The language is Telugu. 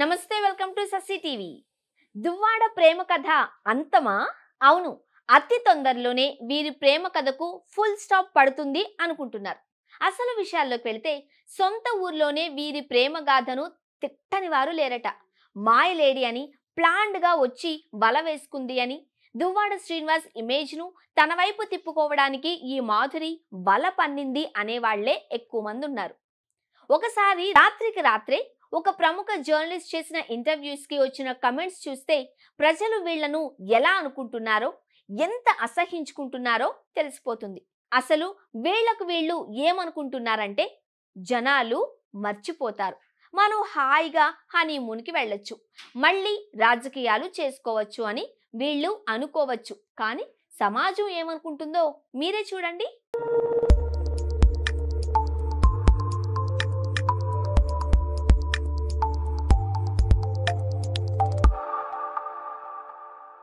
నమస్తే welcome to Sasi TV Duvvada ప్రేమ కథ అంతమా అవును అతి తొందరలోనే వీరి ప్రేమ కథకు ఫుల్ స్టాప్ పడుతుంది అనుకుంటున్నారు అసలు విషయాల్లోకి వెళితే సొంత ఊర్లోనే వీరి ప్రేమ గాథను తిట్టని వారు లేరట మాయలేడి అని ప్లాండ్గా వచ్చి వల వేసుకుంది అని దువ్వాడ శ్రీనివాస్ ఇమేజ్ను తన వైపు తిప్పుకోవడానికి ఈ మాధురి వల పన్నింది అనేవాళ్లే ఎక్కువ మంది ఉన్నారు ఒకసారి రాత్రికి రాత్రే ఒక ప్రముఖ జర్నలిస్ట్ చేసిన ఇంటర్వ్యూస్కి వచ్చిన కమెంట్స్ చూస్తే ప్రజలు వీళ్లను ఎలా అనుకుంటున్నారో ఎంత అసహించుకుంటున్నారో తెలిసిపోతుంది అసలు వీళ్లకు వీళ్ళు ఏమనుకుంటున్నారంటే జనాలు మర్చిపోతారు మనం హాయిగా హనీమూన్కి వెళ్ళొచ్చు మళ్ళీ రాజకీయాలు చేసుకోవచ్చు అని వీళ్ళు అనుకోవచ్చు కానీ సమాజం ఏమనుకుంటుందో మీరే చూడండి